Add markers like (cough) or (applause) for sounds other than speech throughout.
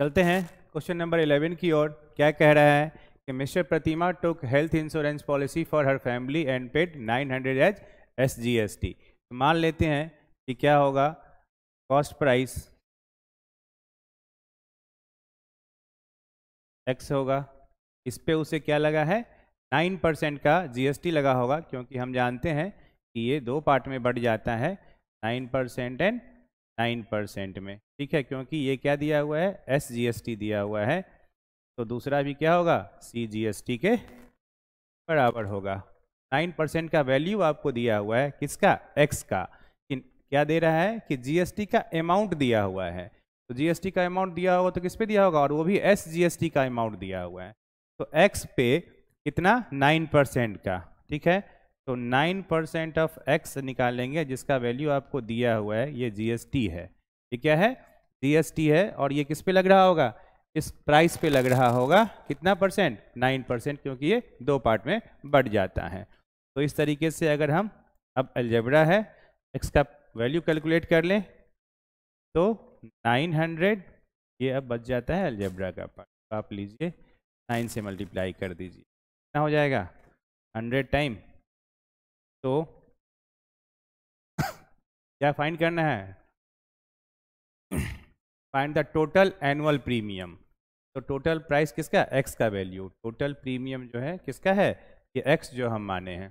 चलते हैं question number eleven की ओर क्या कह रहा है कि mister Pratima took health insurance policy for her family and paid 900 hundred as S G S T मान लेते हैं कि क्या होगा कॉस्ट प्राइस एक्स होगा इस पे उसे क्या लगा है नाइन परसेंट का जीएसटी लगा होगा क्योंकि हम जानते हैं कि ये दो पार्ट में बढ़ जाता है nine percent and nine percent में ठीक है क्योंकि ये क्या दिया हुआ है एस जी एस टी दिया हुआ है तो दूसरा भी क्या होगा सी जी एस टी के बराबर होगा नाइन परसेंट का वैल्यू आपको दिया हुआ है किसका एक्स का क्या दे रहा है कि जीएसटी का अमाउंट दिया हुआ है तो जीएसटी का अमाउंट दिया होगा तो किस पे दिया होगा और वो भी एस टी का अमाउंट दिया हुआ है तो एक्स पे कितना नाइन परसेंट का ठीक है तो नाइन परसेंट ऑफ एक्स निकालेंगे जिसका वैल्यू आपको दिया हुआ है ये जीएसटी है ये क्या है जीएसटी है और ये किस पे लग रहा होगा इस प्राइस पे लग रहा होगा कितना परसेंट नाइन परसेंट क्योंकि ये दो पार्ट में बढ़ जाता है तो इस तरीके से अगर हम अब एल्जेबरा है एक्स का वैल्यू कैलकुलेट कर लें तो नाइन हंड्रेड ये अब बच जाता है अलजबरा का पार्ट तो आप लीजिए नाइन से मल्टीप्लाई कर दीजिए कितना हो जाएगा हंड्रेड टाइम तो क्या फाइंड करना है find the total annual premium तो टोटल प्राइस किसका एक्स का वैल्यू टोटल प्रीमियम जो है किसका है कि एक्स जो हम माने हैं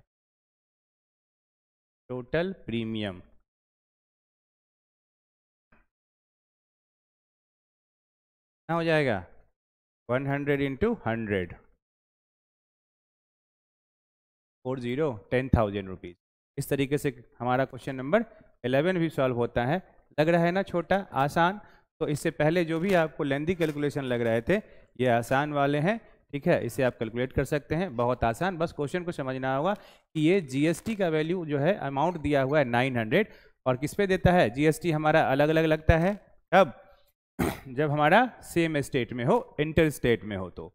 टोटल प्रीमियम कितना हो जाएगा 100 hundred into hundred four zero ten thousand rupees इस तरीके से हमारा क्वेश्चन नंबर एलेवन भी सॉल्व होता है लग रहा है ना छोटा आसान तो इससे पहले जो भी आपको लेंदी कैलकुलेशन लग रहे थे ये आसान वाले हैं ठीक है इसे आप कैलकुलेट कर सकते हैं बहुत आसान बस क्वेश्चन को समझना होगा कि ये जीएसटी का वैल्यू जो है अमाउंट दिया हुआ है नाइन हंड्रेड और किस पे देता है जीएसटी हमारा अलग अलग लगता है तब (clears throat) जब हमारा सेम स्टेट में हो इंटर स्टेट में हो तो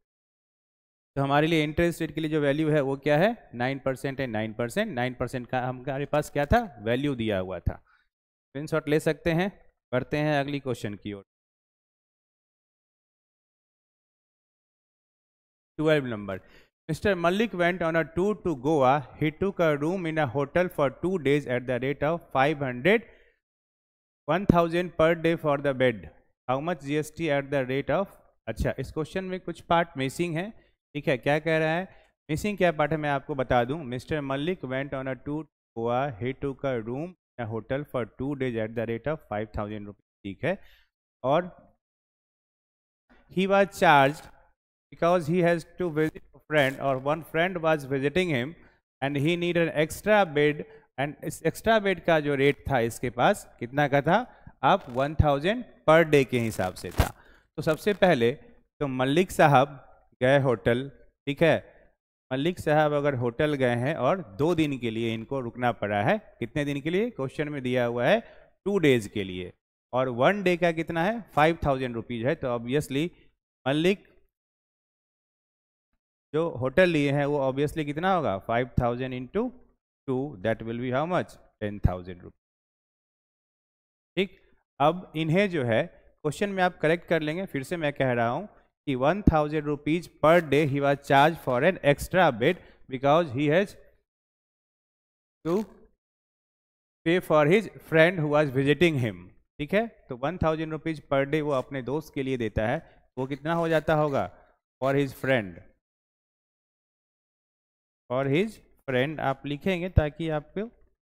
तो हमारे लिए इंटरेस्ट रेट के लिए जो वैल्यू है वो क्या है नाइन परसेंट है नाइन परसेंट नाइन परसेंट का हमारे पास क्या था वैल्यू दिया हुआ था शॉट ले सकते हैं पढ़ते हैं अगली क्वेश्चन की ओर twelve number Mr. Malik went on a tour का room in a hotel for two days at the rate of five hundred one thousand per day for the bed how much G S T at the rate of अच्छा इस question में कुछ part missing है ठीक है क्या कह रहा है मिसिंग क्या पार्ट है मैं आपको बता दूं Mr Mallik went on a to Goa he took का room hotel for two days at the rate of five thousand rupees ठीक है और he was charge because he has to visit friend और one friend was visiting him and he need an extra bed and इस extra bed का जो rate था इसके पास कितना का था आप थाउजेंड पर डे के हिसाब से था तो सबसे पहले तो मल्लिक साहब गए होटल ठीक है मलिक साहब अगर होटल गए हैं और दो दिन के लिए इनको रुकना पड़ा है कितने दिन के लिए क्वेश्चन में दिया हुआ है टू डेज के लिए और वन डे का कितना है फाइव थाउजेंड रुपीज़ है तो ऑब्वियसली मलिक जो होटल लिए हैं वो ऑब्वियसली कितना होगा five thousand into two that will be how much ten thousand rupees ठीक अब इन्हें जो है क्वेश्चन में आप करेक्ट कर लेंगे फिर से मैं कह रहा हूँ कि thousand rupees per day he was charge for an extra bed because he has to pay for his friend who was visiting him ठीक है तो one thousand rupees per day वो अपने दोस्त के लिए देता है वो कितना हो जाता होगा for his friend for his friend आप लिखेंगे ताकि आपको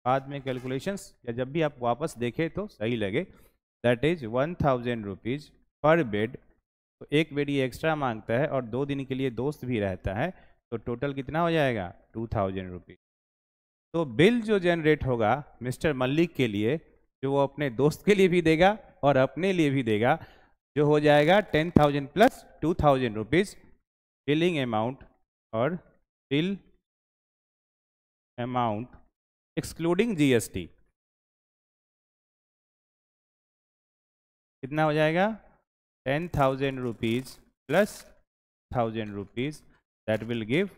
बाद में कैलकुलेशंस या जब भी आप वापस देखें तो सही लगे that is one thousand rupees per bed तो एक बेडी एक्स्ट्रा मांगता है और दो दिन के लिए दोस्त भी रहता है तो टोटल कितना हो जाएगा टू थाउजेंड रुपीज़ तो बिल जो जनरेट होगा मिस्टर मल्लिक के लिए जो वो अपने दोस्त के लिए भी देगा और अपने लिए भी देगा जो हो जाएगा ten thousand plus two thousand rupees billing amount और बिल अमाउंट एक्सक्लूडिंग जीएसटी कितना हो जाएगा ten thousand rupees plus thousand rupees that will give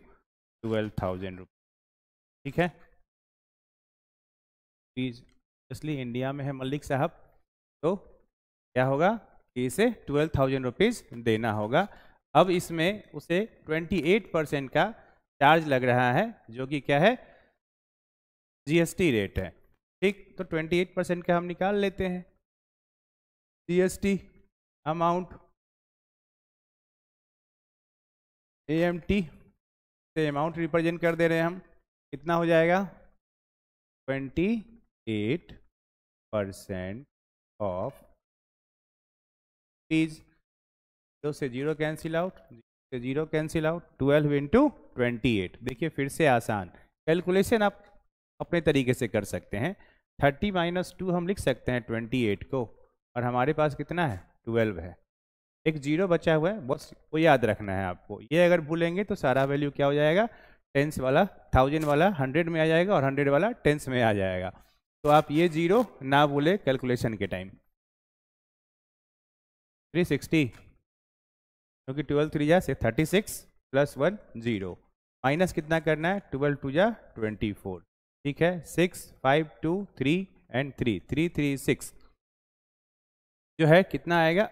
twelve thousand rupees ठीक है प्लीज इसलिए इंडिया में है मलिक साहब तो क्या होगा कि इसे ट्वेल्व थाउजेंड रुपीज देना होगा अब इसमें उसे ट्वेंटी एट परसेंट का चार्ज लग रहा है जो कि क्या है जीएसटी रेट है ठीक तो ट्वेंटी एट परसेंट का हम निकाल लेते हैं GST amount A M T से अमाउंट रिप्रेजेंट कर दे रहे हैं हम कितना हो जाएगा twenty eight percent of please दो से जीरो कैंसिल आउट से zero cancel out twelve into twenty eight देखिए फिर से आसान कैलकुलेशन आप अपने तरीके से कर सकते हैं थर्टी माइनस टू हम लिख सकते हैं ट्वेंटी एट को और हमारे पास कितना है ट्वेल्व है एक जीरो बचा हुआ है बस वो याद रखना है आपको ये अगर भूलेंगे तो सारा वैल्यू क्या हो जाएगा टेंस वाला थाउजेंड वाला हंड्रेड में आ जाएगा और हंड्रेड वाला टेंस में आ जाएगा तो आप ये जीरो ना भूले कैलकुलेशन के टाइम थ्री सिक्सटी क्योंकि ट्वेल्व थ्री जा thirty six plus one zero minus कितना करना है ट्वेल्व टू जा ट्वेंटी फोर ठीक है six five two three and three three three six जो है कितना आएगा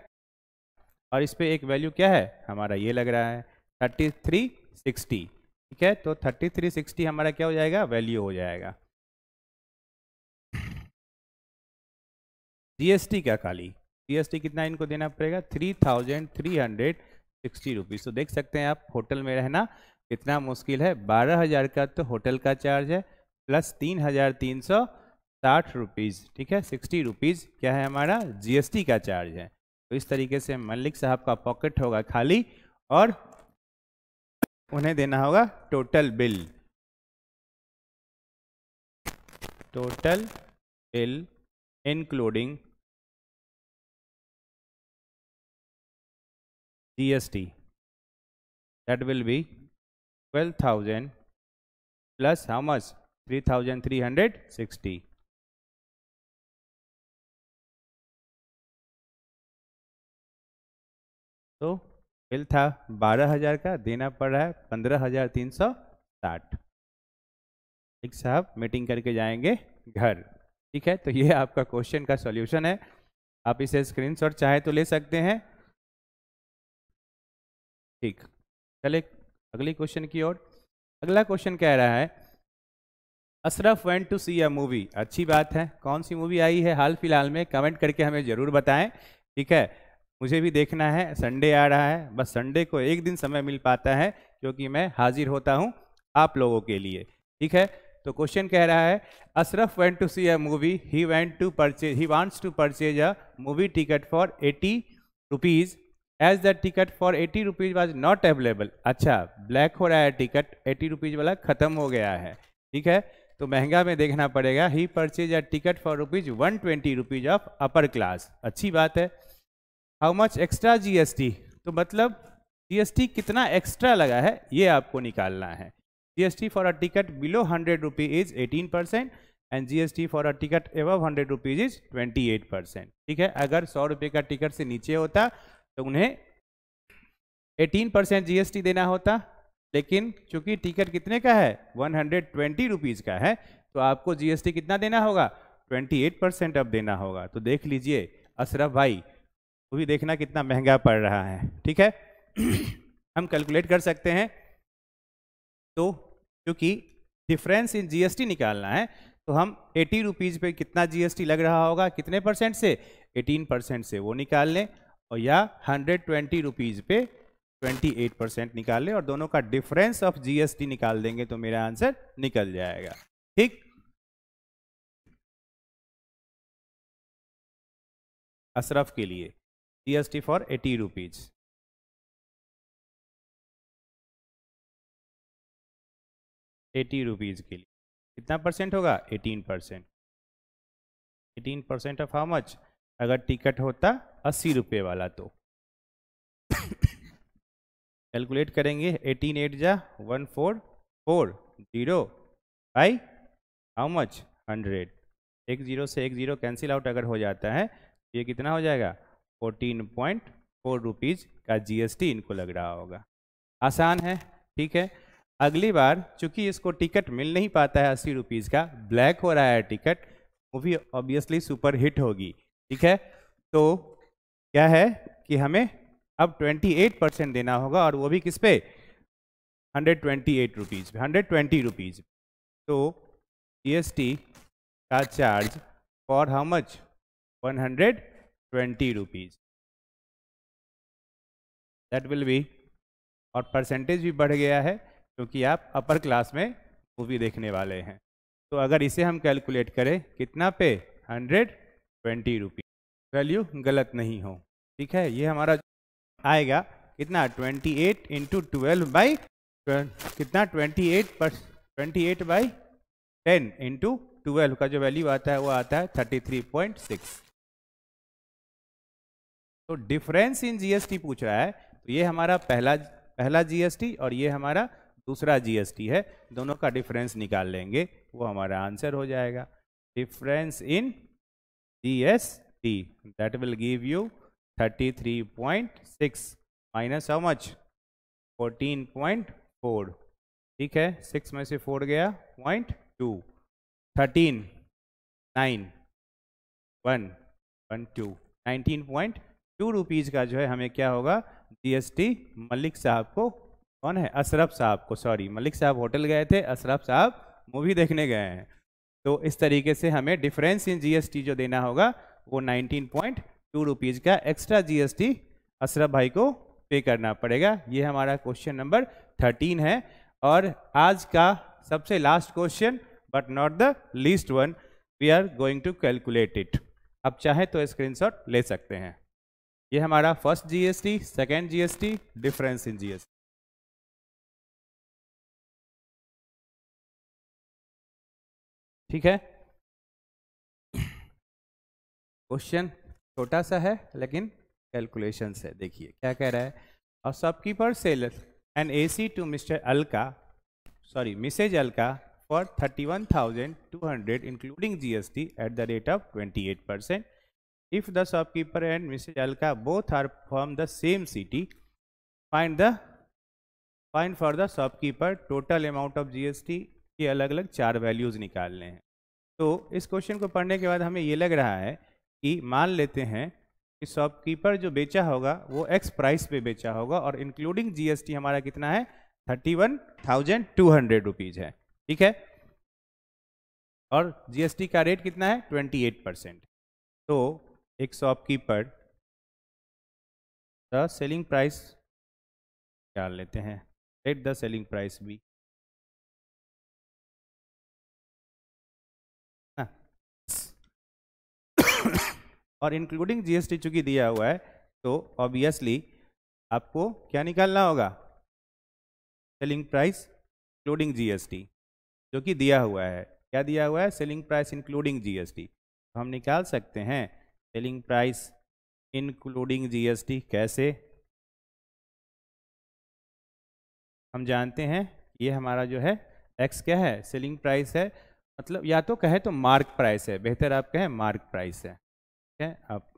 और इस पर एक वैल्यू क्या है हमारा ये लग रहा है थर्टी थ्री सिक्सटी ठीक है तो थर्टी थ्री सिक्सटी हमारा क्या हो जाएगा वैल्यू हो जाएगा जीएसटी क्या खाली जीएसटी कितना इनको देना पड़ेगा three thousand three hundred sixty rupees तो देख सकते हैं आप होटल में रहना कितना मुश्किल है बारह हज़ार का तो होटल का चार्ज है प्लस तीन हज़ार तीन सौ साठ रुपीज़ ठीक है सिक्सटी रुपीज़ क्या है हमारा जीएसटी का चार्ज है तो इस तरीके से मलिक साहब का पॉकेट होगा खाली और उन्हें देना होगा total bill total bill including that will be thousand plus how much three thousand three hundred sixty तो बिल था बारह हजार का देना पड़ रहा है पंद्रह हजार तीन सौ साठ ठीक साहब मीटिंग करके जाएंगे घर ठीक है तो ये आपका क्वेश्चन का सॉल्यूशन है आप इसे स्क्रीनशॉट चाहे तो ले सकते हैं ठीक चले अगली क्वेश्चन की ओर अगला क्वेश्चन कह रहा है Ashraf went to see a movie अच्छी बात है कौन सी मूवी आई है हाल फिलहाल में कमेंट करके हमें ज़रूर बताएं ठीक है मुझे भी देखना है संडे आ रहा है बस संडे को एक दिन समय मिल पाता है क्योंकि मैं हाजिर होता हूँ आप लोगों के लिए ठीक है तो क्वेश्चन कह रहा है Ashraf went to see a movie he went to purchase he wants to purchase a movie ticket for eighty rupees as the ticket for eighty rupees was not available अच्छा ब्लैक हो रहा है टिकट एटी रुपीज़ वाला ख़त्म हो गया है ठीक है तो महंगा में देखना पड़ेगा he purchase a ticket for rupees one twenty rupees of upper class अच्छी बात है हाउ मच एक्स्ट्रा जीएसटी तो मतलब जीएसटी कितना एक्स्ट्रा लगा है ये आपको निकालना है GST for a ticket below hundred rupee is eighteen percent and GST for a ticket above hundred rupees is twenty eight percent ठीक है अगर सौ रुपये का टिकट से नीचे होता तो उन्हें एटीन परसेंट जीएसटी देना होता लेकिन चूंकि टिकट कितने का है वन हंड्रेड ट्वेंटी रुपीज़ का है तो आपको जीएसटी कितना देना होगा ट्वेंटी एट परसेंट अब देना होगा तो देख लीजिए अशरफ भाई वो भी देखना कितना महंगा पड़ रहा है ठीक है (clears throat) हम कैलकुलेट कर सकते हैं तो क्योंकि डिफरेंस इन जीएसटी निकालना है तो हम एटी रुपीज़ पे कितना जीएसटी लग रहा होगा कितने परसेंट से एटीन परसेंट से वो निकाल लें और या हंड्रेड ट्वेंटी रुपीज़ पे ट्वेंटी एट परसेंट निकाल लें और दोनों का डिफरेंस ऑफ जीएसटी निकाल देंगे तो मेरा आंसर निकल जाएगा ठीक अशरफ के लिए GST for 80 rupees. Eighty rupees के लिए कितना परसेंट होगा eighteen percent eighteen percent of how much अगर टिकट होता अस्सी रुपये वाला तो कैलकुलेट करेंगे एटीन एट जा one four four zero by how much hundred एक जीरो से एक जीरो कैंसिल आउट अगर हो जाता है तो ये कितना हो जाएगा फोर्टीन पॉइंट फोर रुपीज़ का जीएसटी इनको लग रहा होगा आसान है ठीक है अगली बार चूंकि इसको टिकट मिल नहीं पाता है अस्सी रुपीज़ का ब्लैक हो रहा है टिकट वो भी ऑब्वियसली सुपर हिट होगी ठीक है तो क्या है कि हमें अब 28 परसेंट देना होगा और वो भी किस पे hundred twenty eight rupees hundred twenty rupees तो जी एस टी का charge for how much one hundred twenty rupees that will be और परसेंटेज भी बढ़ गया है क्योंकि आप अपर क्लास में मूवी देखने वाले हैं तो अगर इसे हम कैलकुलेट करें कितना पे हंड्रेड ट्वेंटी रुपीज़ वैल्यू गलत नहीं हो ठीक है ये हमारा आएगा कितना twenty eight into twelve by कितना ट्वेंटी एट पर twenty eight by ten into twelve का जो वैल्यू आता है वो आता है थर्टी थ्री पॉइंट सिक्स तो डिफरेंस इन जीएसटी पूछ रहा है तो ये हमारा पहला पहला जीएसटी और ये हमारा दूसरा जीएसटी है दोनों का डिफरेंस निकाल लेंगे वो हमारा आंसर हो जाएगा difference in GST that will give you 33.6 minus how much 14.4 ठीक है सिक्स में से फोर गया point two thirteen nine one one two nineteen point two rupees का जो है हमें क्या होगा जीएसटी मलिक साहब को कौन है अशरफ साहब को सॉरी मलिक साहब होटल गए थे अशरफ साहब मूवी देखने गए हैं तो इस तरीके से हमें डिफरेंस इन जीएसटी जो देना होगा वो नाइनटीन पॉइंट टू रुपीज़ का एक्स्ट्रा जीएसटी अशरफ भाई को पे करना पड़ेगा ये हमारा क्वेश्चन नंबर थर्टीन है और आज का सबसे last question but not the least one we are going to calculate it आप चाहे तो स्क्रीनशॉट ले सकते हैं ये हमारा first GST second GST difference in GST ठीक है क्वेश्चन छोटा सा है लेकिन कैलकुलेशन है देखिए क्या कह रहा है और shopkeeper seller an A C to Mr Alka sorry Mrs Alka for thirty one thousand two hundred including GST at the rate of twenty eight percent if the shopkeeper and mrs alka both are from the same city find the find for the shopkeeper total amount of gst के अलग अलग चार values निकालने हैं तो इस question को पढ़ने के बाद हमें ये लग रहा है कि मान लेते हैं कि शॉपकीपर जो बेचा होगा वो एक्स प्राइस पे बेचा होगा और इंक्लूडिंग जीएसटी हमारा कितना है thirty one thousand two hundred rupees है ठीक है और जीएसटी का रेट कितना है ट्वेंटी एट परसेंट तो एक शॉपकीपर द सेलिंग प्राइस डाल लेते हैं एट द सेलिंग प्राइस भी और इंक्लूडिंग जीएसटी चूंकि दिया हुआ है तो ऑब्वियसली आपको क्या निकालना होगा सेलिंग प्राइस इंक्लूडिंग जीएसटी जो कि दिया हुआ है क्या दिया हुआ है सेलिंग प्राइस इंक्लूडिंग जीएसटी हम निकाल सकते हैं सेलिंग प्राइस इंक्लूडिंग जीएसटी कैसे हम जानते हैं ये हमारा जो है एक्स क्या है सेलिंग प्राइस है मतलब या तो कहें तो मार्क प्राइस है बेहतर आप कहें मार्क प्राइस है ठीक है आप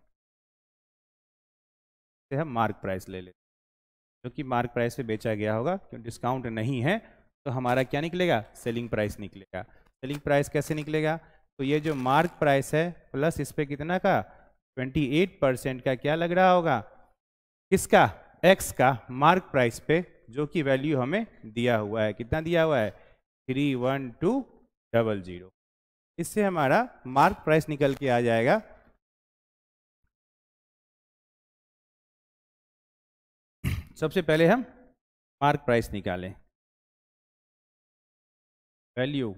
हम मार्क प्राइस ले लेते क्योंकि मार्क प्राइस पे बेचा गया होगा क्यों डिस्काउंट नहीं है तो हमारा क्या निकलेगा सेलिंग प्राइस निकलेगा सेलिंग प्राइस कैसे निकलेगा तो ये जो मार्क प्राइस है प्लस इस पर कितना का 28 परसेंट का क्या लग रहा होगा किसका एक्स का मार्क प्राइस पे जो कि वैल्यू हमें दिया हुआ है कितना दिया हुआ है three one two double zero इससे हमारा मार्क प्राइस निकल के आ जाएगा सबसे पहले हम मार्क प्राइस निकालें वैल्यू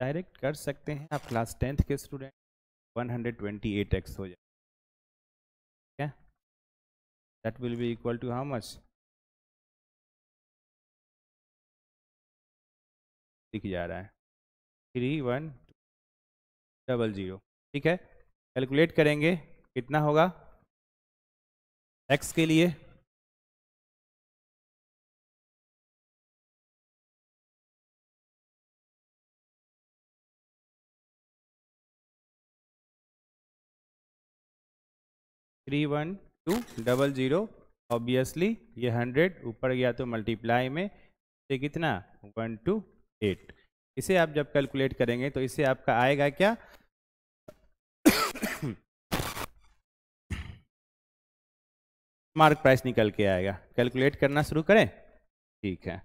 डायरेक्ट कर सकते हैं आप क्लास टेंथ के स्टूडेंट 128x हो जाए ठीक है that will be equal to how much दिख जा रहा है थ्री वन डबल ज़ीरो ठीक है कैलकुलेट करेंगे कितना होगा एक्स के लिए three one two double zero obviously ये हंड्रेड ऊपर गया तो मल्टीप्लाई में से कितना वन टू एट इसे आप जब कैलकुलेट करेंगे तो इससे आपका आएगा क्या मार्क (coughs) प्राइस निकल के आएगा कैलकुलेट करना शुरू करें ठीक है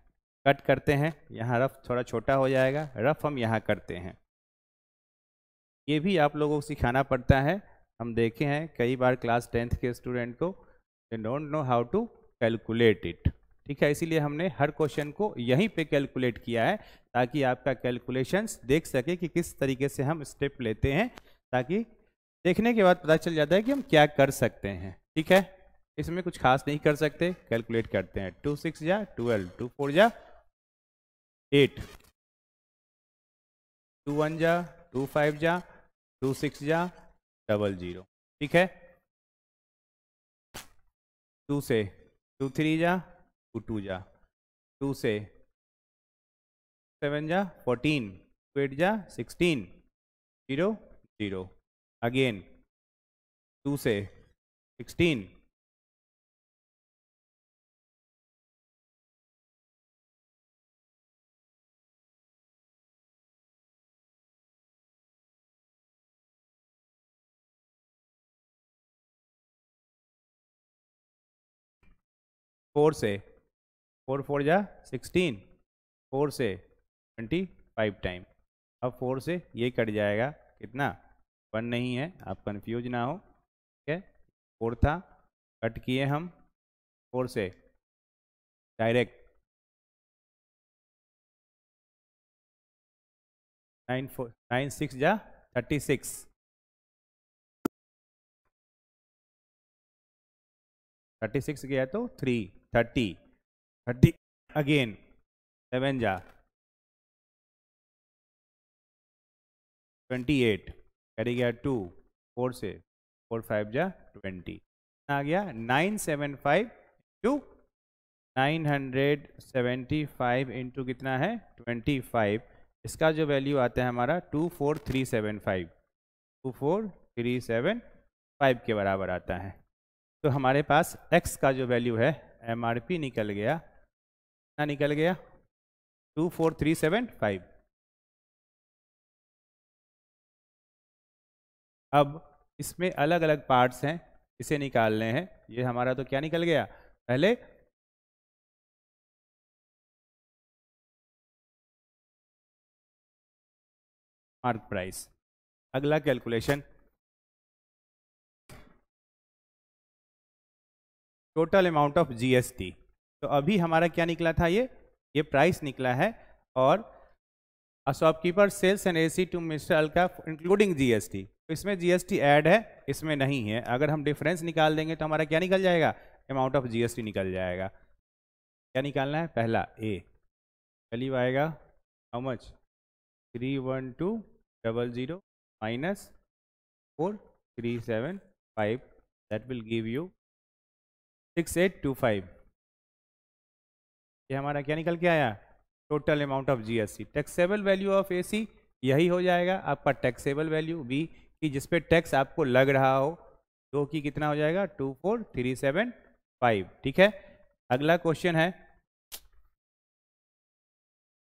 कट करते हैं यहाँ रफ थोड़ा छोटा हो जाएगा रफ हम यहाँ करते हैं ये भी आप लोगों को सिखाना पड़ता है हम देखे हैं कई बार क्लास टेंथ के स्टूडेंट को they don't know how to calculate it ठीक है इसीलिए हमने हर क्वेश्चन को यहीं पे कैलकुलेट किया है ताकि आपका कैलकुलेशंस देख सके कि किस तरीके से हम स्टेप लेते हैं ताकि देखने के बाद पता चल जाता है कि हम क्या कर सकते हैं ठीक है इसमें कुछ खास नहीं कर सकते कैलकुलेट करते हैं टू सिक्स या ट्वेल्व टू फोर या एट टू वन जा टू फाइव जा टू सिक्स जा डबल जीरो ठीक है टू से टू थ्री जा टू टू जा टू से सेवन जा फोर्टीन टू एट जा sixteen zero zero again two से सिक्सटीन फोर से फोर फोर जा सिक्सटीन फोर से ट्वेंटी फाइव टाइम अब फोर से ये कट जाएगा कितना वन नहीं है आप कन्फ्यूज ना हो ठीक है फोर था कट किए हम फोर से direct nine four nine six जा थर्टी सिक्स थर्टी सिक्स गया तो three thirty thirty again seven जा ट्वेंटी एट कैरी गया टू फोर से फोर फाइव जा ट्वेंटी आ गया nine seven five two nine hundred seventy five into कितना है ट्वेंटी फाइव इसका जो वैल्यू आता है हमारा two four three seven five two four three seven five के बराबर आता है तो हमारे पास एक्स का जो वैल्यू है एम आर पी निकल गया कितना निकल गया two four three seven five अब इसमें अलग अलग पार्ट्स हैं इसे निकालने हैं ये हमारा तो क्या निकल गया पहले मार्क प्राइस अगला calculation total amount of GST तो अभी हमारा क्या निकला था ये ये प्राइस निकला है और shopkeeper sales and AC to Mr Alka including GST तो इसमें जीएसटी ऐड है इसमें नहीं है अगर हम डिफरेंस निकाल देंगे तो हमारा क्या निकल जाएगा अमाउंट ऑफ जीएसटी निकल जाएगा क्या निकालना है पहला ए वैल्यू आएगा how much three one two double zero minus four three seven five that will give you six eight two five ये हमारा क्या निकल के आया total amount of GST taxable value of AC यही हो जाएगा आपका टैक्सेबल वैल्यू बी कि जिस पे टैक्स आपको लग रहा हो दो की कितना हो जाएगा two four three seven five ठीक है अगला क्वेश्चन है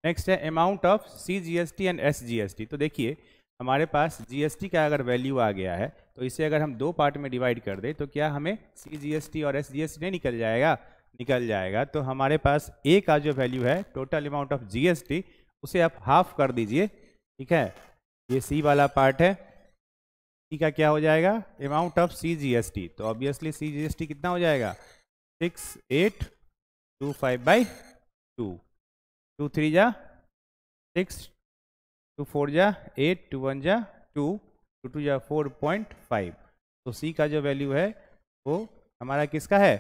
नेक्स्ट है amount of C G S T and S G S T तो देखिए हमारे पास जीएसटी का अगर वैल्यू आ गया है तो इसे अगर हम दो पार्ट में डिवाइड कर दें तो क्या हमें सी जी और एस जी नहीं निकल जाएगा निकल जाएगा तो हमारे पास ए का जो वैल्यू है टोटल अमाउंट ऑफ जीएसटी उसे आप हाफ कर दीजिए ठीक है ये सी वाला पार्ट है सी का क्या हो जाएगा amount of C G S T तो obviously C G S T कितना हो जाएगा six eight two five by two two three जा सिक्स टू फोर जा एट टू वन जा टू टू टू जा फोर पॉइंट फाइव तो C का जो वैल्यू है वो हमारा किसका है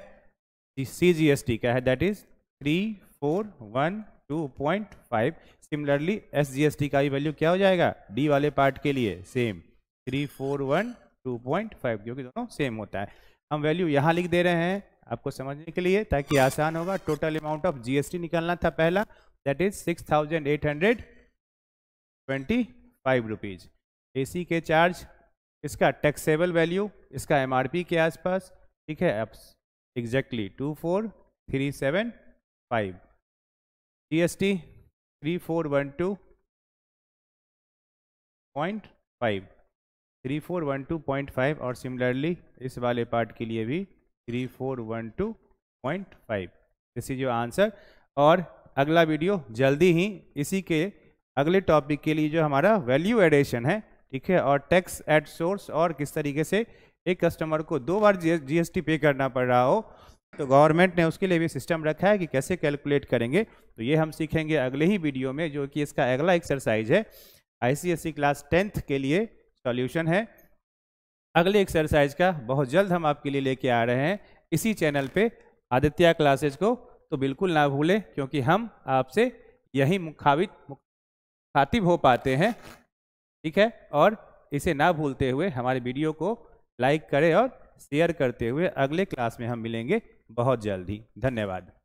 सी जी एस टी का है that is three four one two point five similarly S G S T का भी वैल्यू क्या हो जाएगा डी वाले पार्ट के लिए same three four one two point five क्योंकि दोनों सेम होता है हम वैल्यू यहाँ लिख दे रहे हैं आपको समझने के लिए ताकि आसान होगा टोटल अमाउंट ऑफ जीएसटी निकालना था पहला that is six thousand eight hundred twenty five rupees ए के चार्ज इसका टैक्सेबल वैल्यू इसका एम के आसपास ठीक है अब exactly two four three seven five G S T three four one two point five three four one two point five और सिमिलरली इस वाले पार्ट के लिए भी three four one two point five this is your answer और अगला video जल्दी ही इसी के अगले टॉपिक के लिए जो हमारा वैल्यू एडिशन है ठीक है और टैक्स एट सोर्स और किस तरीके से एक कस्टमर को दो बार जीएसटी पे करना पड़ रहा हो तो गवर्नमेंट ने उसके लिए भी सिस्टम रखा है कि कैसे कैलकुलेट करेंगे तो ये हम सीखेंगे अगले ही वीडियो में जो कि इसका अगला एक्सरसाइज है आईसीएससी क्लास टेंथ के लिए सॉल्यूशन है अगले एक्सरसाइज का बहुत जल्द हम आपके लिए लेके आ रहे हैं इसी चैनल पे आदित्य क्लासेज को तो बिल्कुल ना भूलें क्योंकि हम आपसे यही मुखावित खातिब हो पाते हैं ठीक है और इसे ना भूलते हुए हमारे वीडियो को लाइक करें और शेयर करते हुए अगले क्लास में हम मिलेंगे बहुत जल्दी धन्यवाद